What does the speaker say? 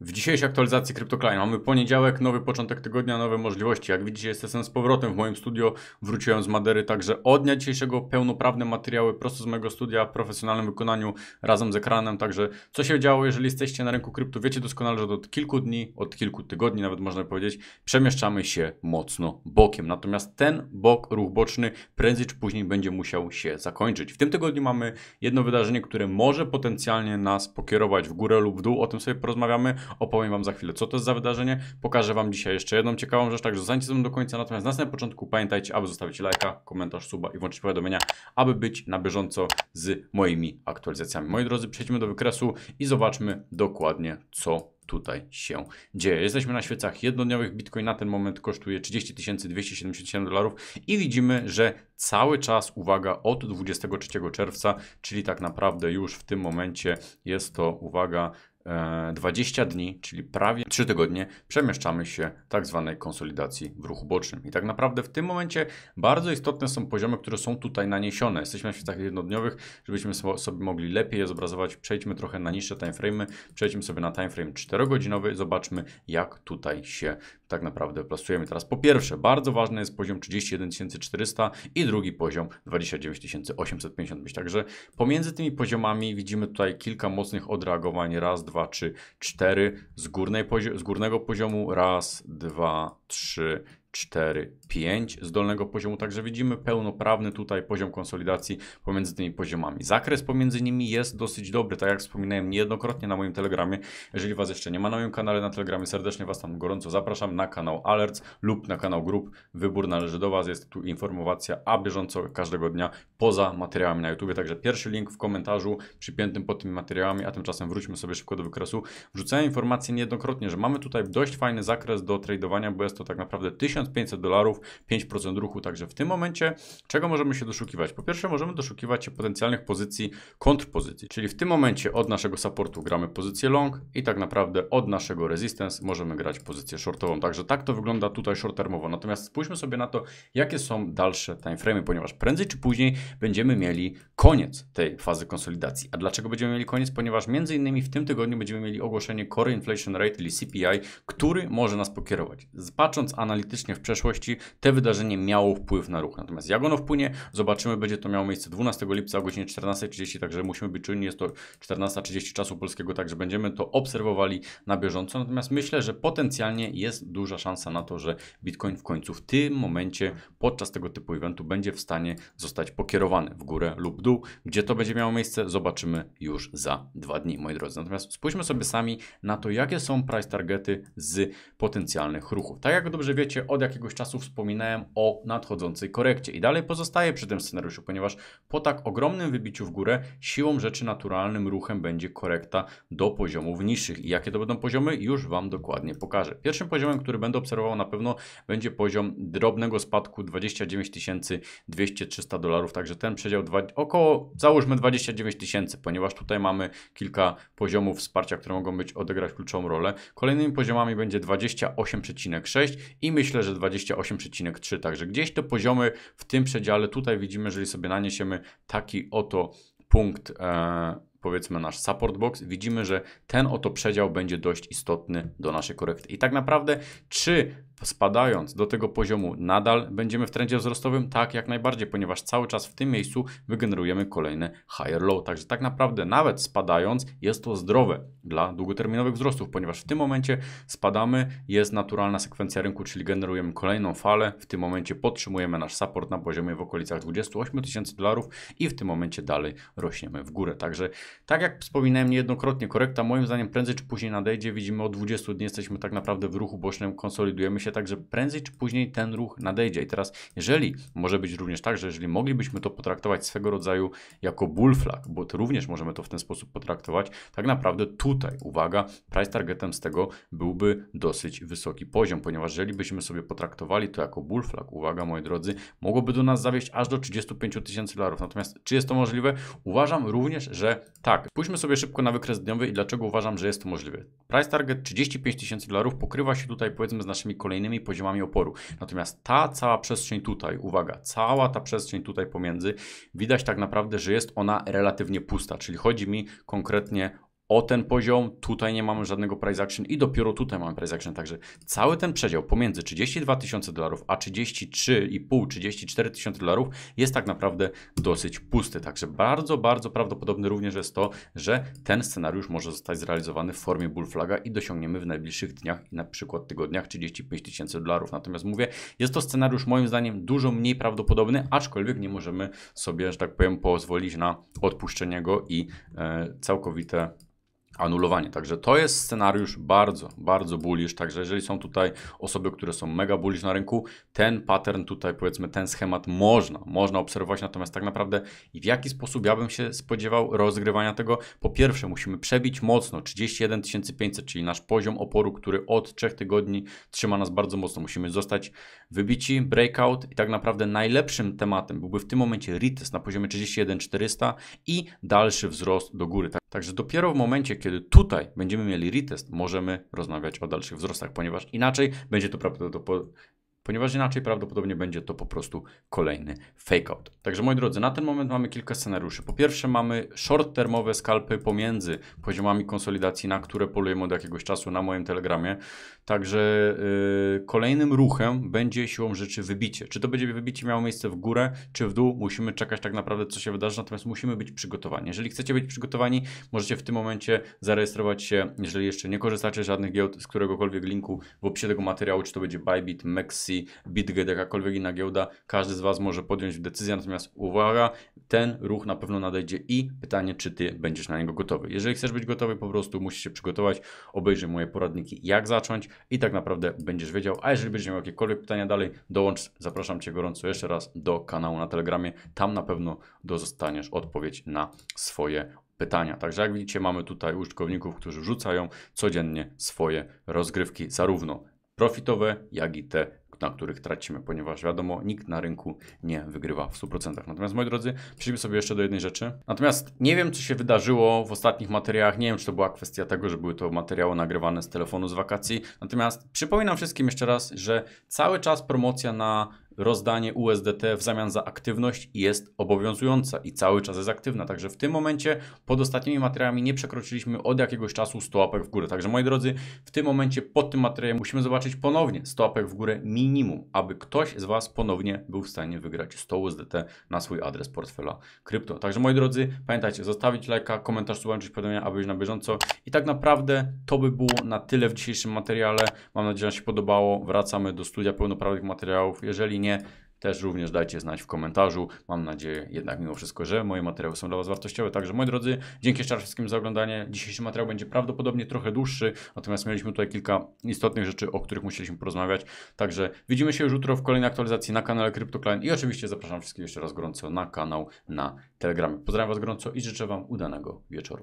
W dzisiejszej aktualizacji CryptoCline mamy poniedziałek, nowy początek tygodnia, nowe możliwości. Jak widzicie, jestem z powrotem w moim studio, wróciłem z Madery, także od dnia dzisiejszego pełnoprawne materiały prosto z mojego studia w profesjonalnym wykonaniu razem z ekranem. Także co się działo, jeżeli jesteście na rynku krypto, wiecie doskonale, że od kilku dni, od kilku tygodni nawet można powiedzieć, przemieszczamy się mocno bokiem. Natomiast ten bok, ruch boczny, prędzej czy później będzie musiał się zakończyć. W tym tygodniu mamy jedno wydarzenie, które może potencjalnie nas pokierować w górę lub w dół, o tym sobie porozmawiamy Opowiem Wam za chwilę, co to jest za wydarzenie. Pokażę Wam dzisiaj jeszcze jedną ciekawą rzecz, także zostańcie ze mną do końca. Natomiast na samym początku pamiętajcie, aby zostawić lajka, komentarz, suba i włączyć powiadomienia, aby być na bieżąco z moimi aktualizacjami. Moi drodzy, przejdźmy do wykresu i zobaczmy dokładnie, co tutaj się dzieje. Jesteśmy na świecach jednodniowych. Bitcoin na ten moment kosztuje 30 277 dolarów i widzimy, że cały czas, uwaga, od 23 czerwca, czyli tak naprawdę już w tym momencie jest to, uwaga, 20 e, dni, czyli prawie 3 tygodnie, przemieszczamy się tak zwanej konsolidacji w ruchu bocznym. I tak naprawdę w tym momencie bardzo istotne są poziomy, które są tutaj naniesione. Jesteśmy na światach jednodniowych, żebyśmy sobie mogli lepiej je zobrazować. Przejdźmy trochę na niższe timeframe'y, przejdźmy sobie na timeframe 4-godzinowy, zobaczmy jak tutaj się tak naprawdę plasujemy. Teraz po pierwsze, bardzo ważny jest poziom 31400 i drugi poziom 29 Także pomiędzy tymi poziomami widzimy tutaj kilka mocnych odreagowań. Raz, dwa, dwa, trzy, cztery. Z, górnej z górnego poziomu raz, dwa, trzy, 4, 5 z dolnego poziomu. Także widzimy pełnoprawny tutaj poziom konsolidacji pomiędzy tymi poziomami. Zakres pomiędzy nimi jest dosyć dobry, tak jak wspominałem niejednokrotnie na moim telegramie. Jeżeli Was jeszcze nie ma na moim kanale na telegramie, serdecznie Was tam gorąco zapraszam na kanał Alerts lub na kanał grup. Wybór należy do Was, jest tu informacja a bieżąco każdego dnia poza materiałami na YouTube. Także pierwszy link w komentarzu przypiętym pod tymi materiałami, a tymczasem wróćmy sobie szybko do wykresu. Wrzucałem informację niejednokrotnie, że mamy tutaj dość fajny zakres do tradowania, bo jest to tak naprawdę 1000 1500 dolarów, 5% ruchu także w tym momencie. Czego możemy się doszukiwać? Po pierwsze możemy doszukiwać się potencjalnych pozycji kontrpozycji, czyli w tym momencie od naszego supportu gramy pozycję long i tak naprawdę od naszego resistance możemy grać pozycję shortową. Także tak to wygląda tutaj short termowo. Natomiast spójrzmy sobie na to, jakie są dalsze timeframe'y, ponieważ prędzej czy później będziemy mieli koniec tej fazy konsolidacji. A dlaczego będziemy mieli koniec? Ponieważ między innymi w tym tygodniu będziemy mieli ogłoszenie Core Inflation Rate, czyli CPI, który może nas pokierować. Patrząc analitycznie właśnie w przeszłości te wydarzenie miało wpływ na ruch. Natomiast jak ono wpłynie, zobaczymy. Będzie to miało miejsce 12 lipca o godzinie 14.30, także musimy być czujni. Jest to 14.30 czasu polskiego, także będziemy to obserwowali na bieżąco. Natomiast myślę, że potencjalnie jest duża szansa na to, że Bitcoin w końcu w tym momencie podczas tego typu eventu będzie w stanie zostać pokierowany w górę lub dół. Gdzie to będzie miało miejsce, zobaczymy już za dwa dni, moi drodzy. Natomiast spójrzmy sobie sami na to, jakie są price targety z potencjalnych ruchów. Tak jak dobrze wiecie, od jakiegoś czasu wspominałem o nadchodzącej korekcie i dalej pozostaje przy tym scenariuszu, ponieważ po tak ogromnym wybiciu w górę siłą rzeczy naturalnym ruchem będzie korekta do poziomów niższych i jakie to będą poziomy już Wam dokładnie pokażę. Pierwszym poziomem, który będę obserwował na pewno będzie poziom drobnego spadku 29 200-300 dolarów, także ten przedział dwa, około załóżmy 29 tysięcy, ponieważ tutaj mamy kilka poziomów wsparcia, które mogą być odegrać kluczową rolę. Kolejnymi poziomami będzie 28,6 i myślę, że 28,3, także gdzieś te poziomy w tym przedziale, tutaj widzimy, jeżeli sobie naniesiemy taki oto punkt, e, powiedzmy nasz support box, widzimy, że ten oto przedział będzie dość istotny do naszej korekty. I tak naprawdę, czy spadając do tego poziomu, nadal będziemy w trendzie wzrostowym? Tak, jak najbardziej, ponieważ cały czas w tym miejscu wygenerujemy kolejne higher low. Także tak naprawdę nawet spadając jest to zdrowe dla długoterminowych wzrostów, ponieważ w tym momencie spadamy, jest naturalna sekwencja rynku, czyli generujemy kolejną falę. W tym momencie podtrzymujemy nasz support na poziomie w okolicach 28 tysięcy dolarów i w tym momencie dalej rośniemy w górę. Także tak jak wspominałem niejednokrotnie, korekta moim zdaniem prędzej czy później nadejdzie. Widzimy od 20 dni jesteśmy tak naprawdę w ruchu bocznym, konsolidujemy się się tak, że prędzej czy później ten ruch nadejdzie. I teraz, jeżeli może być również tak, że jeżeli moglibyśmy to potraktować swego rodzaju jako bull flag, bo to również możemy to w ten sposób potraktować, tak naprawdę tutaj, uwaga, price targetem z tego byłby dosyć wysoki poziom, ponieważ jeżeli byśmy sobie potraktowali to jako bull flag, uwaga moi drodzy, mogłoby do nas zawieść aż do 35 tysięcy dolarów. Natomiast czy jest to możliwe? Uważam również, że tak. Spójrzmy sobie szybko na wykres dniowy i dlaczego uważam, że jest to możliwe. Price target 35 tysięcy dolarów pokrywa się tutaj powiedzmy z naszymi kolejnymi kolejnymi poziomami oporu. Natomiast ta cała przestrzeń tutaj, uwaga, cała ta przestrzeń tutaj pomiędzy, widać tak naprawdę, że jest ona relatywnie pusta, czyli chodzi mi konkretnie o ten poziom, tutaj nie mamy żadnego price action i dopiero tutaj mamy price action. Także cały ten przedział pomiędzy 32 tysiące dolarów a 33,5, 34 tysiące dolarów jest tak naprawdę dosyć pusty. Także bardzo, bardzo prawdopodobne również jest to, że ten scenariusz może zostać zrealizowany w formie bull flaga i dosiągniemy w najbliższych dniach i na przykład tygodniach 35 tysięcy dolarów. Natomiast mówię, jest to scenariusz moim zdaniem dużo mniej prawdopodobny, aczkolwiek nie możemy sobie, że tak powiem, pozwolić na odpuszczenie go i e, całkowite anulowanie. Także to jest scenariusz bardzo, bardzo bullish. Także jeżeli są tutaj osoby, które są mega bullish na rynku, ten pattern tutaj, powiedzmy, ten schemat można, można obserwować. Natomiast tak naprawdę w jaki sposób ja bym się spodziewał rozgrywania tego? Po pierwsze, musimy przebić mocno 31 500, czyli nasz poziom oporu, który od trzech tygodni trzyma nas bardzo mocno. Musimy zostać wybici, breakout i tak naprawdę najlepszym tematem byłby w tym momencie retest na poziomie 31 400 i dalszy wzrost do góry. Tak Także dopiero w momencie, kiedy tutaj będziemy mieli retest, możemy rozmawiać o dalszych wzrostach, ponieważ inaczej będzie to prawdopodobnie ponieważ inaczej prawdopodobnie będzie to po prostu kolejny fake out. Także moi drodzy, na ten moment mamy kilka scenariuszy. Po pierwsze mamy short-termowe skalpy pomiędzy poziomami konsolidacji, na które polujemy od jakiegoś czasu na moim telegramie. Także yy, kolejnym ruchem będzie siłą rzeczy wybicie. Czy to będzie wybicie miało miejsce w górę, czy w dół, musimy czekać tak naprawdę co się wydarzy, natomiast musimy być przygotowani. Jeżeli chcecie być przygotowani, możecie w tym momencie zarejestrować się, jeżeli jeszcze nie korzystacie z żadnych giełd, z któregokolwiek linku w opisie tego materiału, czy to będzie Bybit, Maxi akcji BitGet, jakakolwiek inna giełda, każdy z Was może podjąć decyzję, natomiast uwaga, ten ruch na pewno nadejdzie i pytanie, czy Ty będziesz na niego gotowy. Jeżeli chcesz być gotowy, po prostu musisz się przygotować, obejrzyj moje poradniki, jak zacząć i tak naprawdę będziesz wiedział, a jeżeli będziesz miał jakiekolwiek pytania dalej, dołącz, zapraszam Cię gorąco jeszcze raz do kanału na Telegramie, tam na pewno dostaniesz odpowiedź na swoje pytania. Także jak widzicie, mamy tutaj użytkowników, którzy rzucają codziennie swoje rozgrywki, zarówno profitowe, jak i te na których tracimy, ponieważ wiadomo, nikt na rynku nie wygrywa w 100%. Natomiast moi drodzy, przejdźmy sobie jeszcze do jednej rzeczy. Natomiast nie wiem, co się wydarzyło w ostatnich materiałach, nie wiem, czy to była kwestia tego, że były to materiały nagrywane z telefonu z wakacji. Natomiast przypominam wszystkim jeszcze raz, że cały czas promocja na rozdanie USDT w zamian za aktywność jest obowiązująca i cały czas jest aktywna. Także w tym momencie pod ostatnimi materiałami nie przekroczyliśmy od jakiegoś czasu stołapek w górę. Także moi drodzy, w tym momencie pod tym materiałem musimy zobaczyć ponownie stołapek w górę minimum, aby ktoś z Was ponownie był w stanie wygrać 100 USDT na swój adres portfela krypto. Także moi drodzy, pamiętajcie, zostawić lajka, komentarz, subskrybować powiadomienia, aby być na bieżąco. I tak naprawdę to by było na tyle w dzisiejszym materiale. Mam nadzieję, że się podobało. Wracamy do studia pełnoprawnych materiałów. Jeżeli nie, też również dajcie znać w komentarzu. Mam nadzieję jednak mimo wszystko, że moje materiały są dla Was wartościowe. Także moi drodzy, dzięki jeszcze raz wszystkim za oglądanie. Dzisiejszy materiał będzie prawdopodobnie trochę dłuższy, natomiast mieliśmy tutaj kilka istotnych rzeczy, o których musieliśmy porozmawiać. Także widzimy się już jutro w kolejnej aktualizacji na kanale CryptoClient i oczywiście zapraszam wszystkich jeszcze raz gorąco na kanał na Telegramie. Pozdrawiam Was gorąco i życzę Wam udanego wieczoru.